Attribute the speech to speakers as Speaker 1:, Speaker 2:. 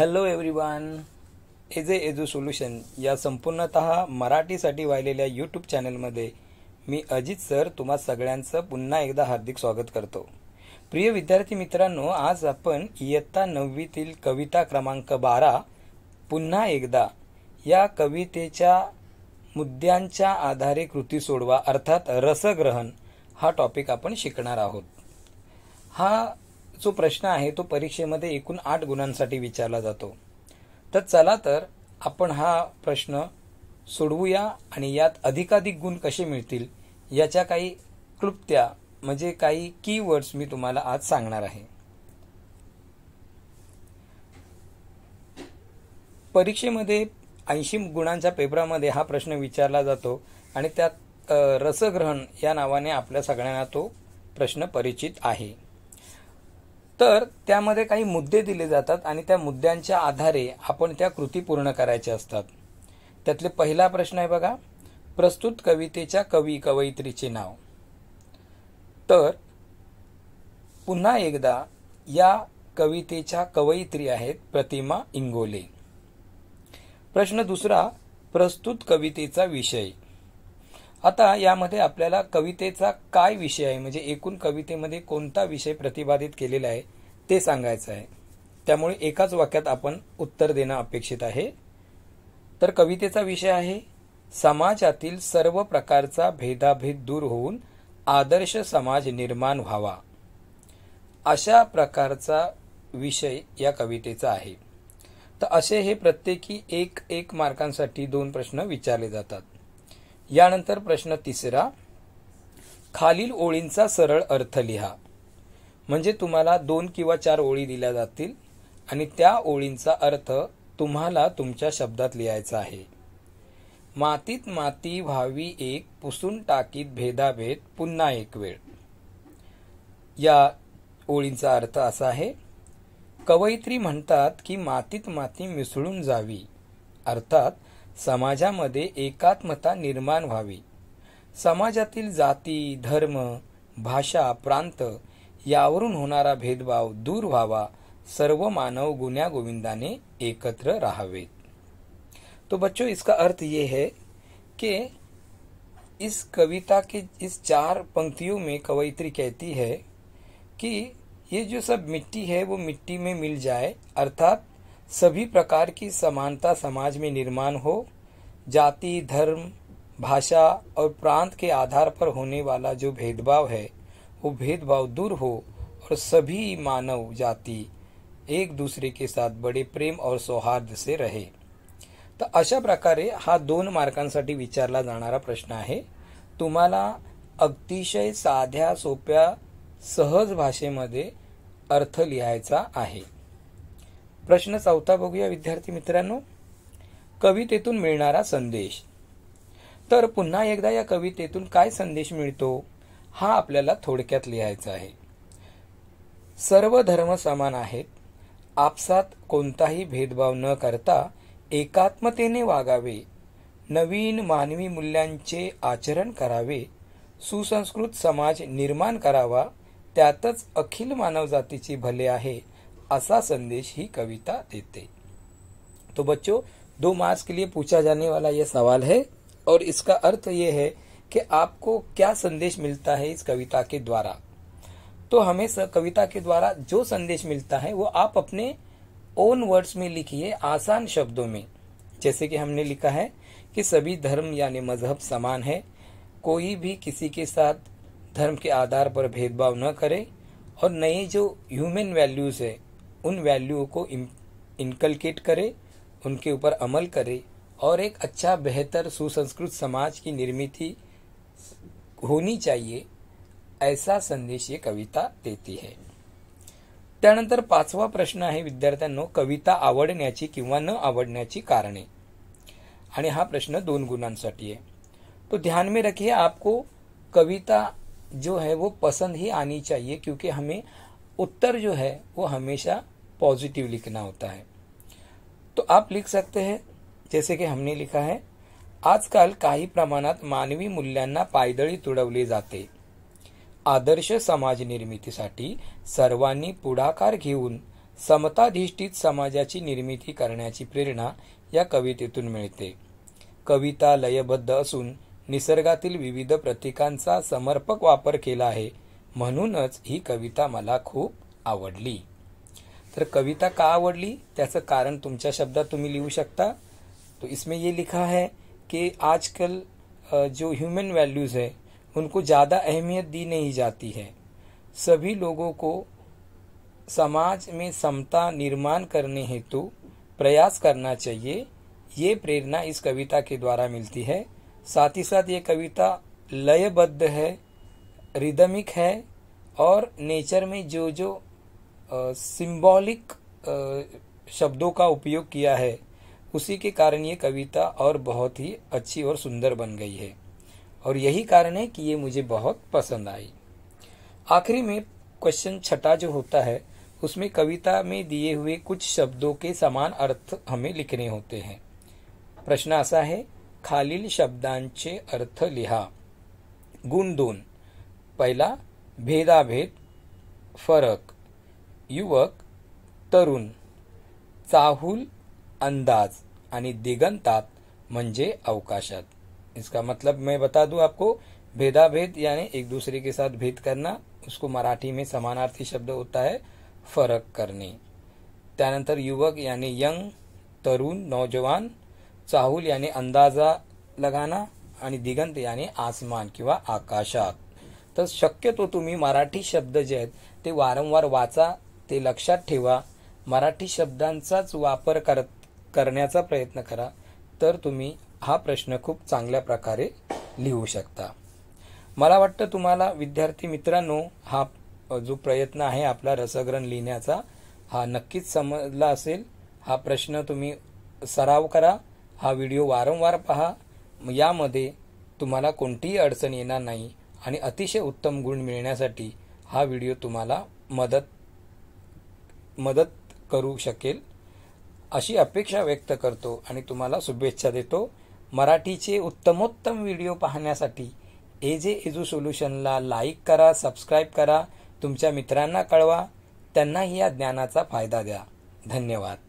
Speaker 1: hello everyone AJ Edu solution या संपूर्णत मराठीसाठी वाहिलेल्या यूट्यूब चॅनलमध्ये मी अजित सर तुम्हा सगळ्यांचं पुन्हा एकदा हार्दिक स्वागत करतो प्रिय विद्यार्थी मित्रांनो आज आपण इयत्ता नववीतील कविता क्रमांक बारा पुन्हा एकदा या कवितेच्या मुद्द्यांच्या आधारे कृती सोडवा अर्थात रसग्रहण हा टॉपिक आपण शिकणार आहोत हा जो प्रश्न आहे तो परीक्षेमध्ये एकूण आठ गुणांसाठी विचारला जातो तर चला तर आपण हा प्रश्न सोडवूया आणि यात अधिकाधिक गुण कसे मिळतील याच्या काही क्लुप्त्या म्हणजे काही की वर्ड्स मी तुम्हाला आज सांगणार आहे परीक्षेमध्ये ऐंशी गुणांच्या पेपरामध्ये हा प्रश्न विचारला जातो आणि त्यात रसग्रहण या नावाने आपल्या सगळ्यांना तो प्रश्न परिचित आहे तर त्यामध्ये काही मुद्दे दिले जातात आणि त्या मुद्द्यांच्या आधारे आपण त्या कृती पूर्ण करायच्या असतात त्यातले पहिला प्रश्न आहे बघा प्रस्तुत कवितेच्या कवी कवयित्रीचे नाव तर पुन्हा एकदा या कवितेच्या कवयित्री आहेत प्रतिमा इंगोले प्रश्न दुसरा प्रस्तुत कवितेचा विषय आता यामध्ये आपल्याला कवितेचा काय विषय आहे म्हणजे एकूण कवितेमध्ये कोणता विषय प्रतिपादित केलेला आहे ते सांगायचं आहे त्यामुळे एकाच वाक्यात आपण उत्तर देणं अपेक्षित आहे तर कवितेचा विषय आहे समाजातील सर्व प्रकारचा भेदाभेद दूर होऊन आदर्श समाज निर्माण व्हावा अशा प्रकारचा विषय या कवितेचा आहे तर असे हे प्रत्येकी एक एक मार्कांसाठी दोन प्रश्न विचारले जातात यानंतर प्रश्न तिसरा खालील ओळींचा सरळ अर्थ लिहा म्हणजे तुम्हाला दोन किंवा चार ओळी दिल्या जातील आणि त्या ओळींचा अर्थ तुम्हाला तुमच्या शब्दात लिहायचा आहे मातीत माती व्हावी एक पुसून टाकीत भेदाभेद पुन्हा एक वेळ या ओळींचा अर्थ असा आहे कवयित्री म्हणतात की मातीत माती मिसळून जावी अर्थात समाजामध्ये एकात्मता निर्माण व्हावी समाजातील जाती धर्म भाषा प्रांत यावरून होणारा भेदभाव दूर व्हावा सर्व मानव गुन्या गोविंदाने एकत्र राहावेत तो बच्चों इसका अर्थ ये है कि इस कविता के इस चार पंक्तियों में कवयित्री कहती है कि ये जो सब मिट्टी है वो मिट्टी में मिल जाए अर्थात सभी प्रकार की समानता समाज में निर्माण हो जाति धर्म भाषा और प्रांत के आधार पर होने वाला जो भेदभाव है वो भेदभाव दूर हो और सभी मानव जाति एक दुसरे के साथ बडे प्रेम और सौहार्द से रहे तर अशा प्रकारे हा दोन मार्कांसाठी विचारला जाणारा प्रश्न आहे तुम्हाला अतिशय साध्या सोप्या सहज भाषेमध्ये अर्थ लिहायचा आहे प्रश्न चौथा बघूया विद्यार्थी मित्रांनो कवितेतून मिळणारा संदेश तर पुन्हा एकदा या कवितेतून काय संदेश मिळतो हा आपल्याला थोडक्यात लिहायचा आहे सर्व धर्म समान आहेत आपसात कोणताही भेदभाव न करता एकात्मतेने वागावे नवीन मानवी मूल्यांचे आचरण करावे सुसंस्कृत समाज निर्माण करावा त्यातच अखिल मानवजातीची भले आहे असा संदेश ही कविता देते तो बच्चों दो मार्क्स के लिए पूछा जाने वाला यह सवाल है और इसका अर्थ ये है कि आपको क्या संदेश मिलता है इस कविता के द्वारा तो हमें कविता के द्वारा जो संदेश मिलता है वो आप अपने ओन वर्ड्स में लिखिए आसान शब्दों में जैसे कि हमने लिखा है कि सभी धर्म यानी मजहब समान है कोई भी किसी के साथ धर्म के आधार पर भेदभाव न करे और नए जो ह्यूमन वैल्यूज है उन वैल्यू को इनकलकेट करे उनके ऊपर अमल करे और एक अच्छा बेहतर सुसंस्कृत समाज की निर्मित होनी चाहिए ऐसा संदेश ये कविता देती है त्यानंतर पाचवा प्रश्न आहे विद्यार्थ्यांनो कविता आवडण्याची किंवा न आवडण्याची कारणे आणि हा प्रश्न दोन गुणांसाठी आहे तो ध्यान में रखिए आपको कविता जो है वो पसंद ही आनी चाहिए क्योंकि हमें उत्तर जो है वो हमेशा पॉजिटिव लिखना होता है तो आप लिख सकते हैं जैसे कि हमने लिखा है आजकाल काही प्रमाणात मानवी मूल्यांना पायदळी तुडवली जाते आदर्श समाज निर्मितीसाठी सर्वांनी पुढाकार घेऊन समताधिष्ठित समाजाची निर्मिती करण्याची प्रेरणा या कवितेतून मिळते कविता लयबद्ध असून निसर्गातील विविध प्रतीकांचा समर्पक वापर केला आहे म्हणूनच ही कविता मला खूप आवडली तर कविता का आवडली त्याचं कारण तुमच्या शब्दात तुम्ही लिहू शकता तो इसमें ये लिखा है कि आजकल जो ह्यूमन वैल्यूज़ है उनको ज़्यादा अहमियत दी नहीं जाती है सभी लोगों को समाज में समता निर्माण करने हेतु प्रयास करना चाहिए ये प्रेरणा इस कविता के द्वारा मिलती है साथ ही साथ ये कविता लयबद्ध है रिदमिक है और नेचर में जो जो सिंबॉलिक शब्दों का उपयोग किया है उसी के कारण ये कविता और बहुत ही अच्छी और सुंदर बन गई है और यही कारण है कि ये मुझे बहुत पसंद आई आखिरी में क्वेश्चन छठा जो होता है उसमें कविता में दिए हुए कुछ शब्दों के समान अर्थ हमें लिखने होते हैं प्रश्न ऐसा है खालील शब्दांचे अर्थ लिहा गुण दोन पहिला भेदाभेद फरक युवक तरुण चाहूल अंदाज आणि दिगंतात म्हणजे अवकाशात इसका मतलब मैं बता दूं आपको भेदाभेद यानी एक दूसरे के साथ भेद करना उसको मराठी में समानार्थी शब्द होता है फरक करणे त्यानंतर युवक यानी यंग तरुण नौजवान चाहूल यानी अंदाजा लगाना आणि दिगंत यानी आसमान किंवा आकाशात तर शक्यतो तुम्ही मराठी शब्द जे आहेत ते वारंवार वाचा ते लक्षात ठेवा मराठी शब्दांचाच वापर करत करण्याचा प्रयत्न करा तर तुम्ही हा प्रश्न खूप चांगल्या प्रकारे लिहू शकता मला वाटतं तुम्हाला विद्यार्थी मित्रांनो हा जो प्रयत्न आहे आपला रसग्रहण लिहिण्याचा हा नक्कीच समजला असेल हा प्रश्न तुम्ही सराव करा हा व्हिडिओ वारंवार पहा यामध्ये तुम्हाला कोणतीही अडचण येणार नाही आणि अतिशय उत्तम गुण मिळण्यासाठी हा व्हिडिओ तुम्हाला मदत मदत करू शकेल अशी अपेक्षा व्यक्त करतो आणि तुम्हाला शुभेच्छा देतो मराठीचे उत्तमोत्तम व्हिडिओ पाहण्यासाठी ए जे एजू सोल्युशनला लाईक करा सबस्क्राईब करा तुमच्या मित्रांना कळवा त्यांनाही या ज्ञानाचा फायदा द्या धन्यवाद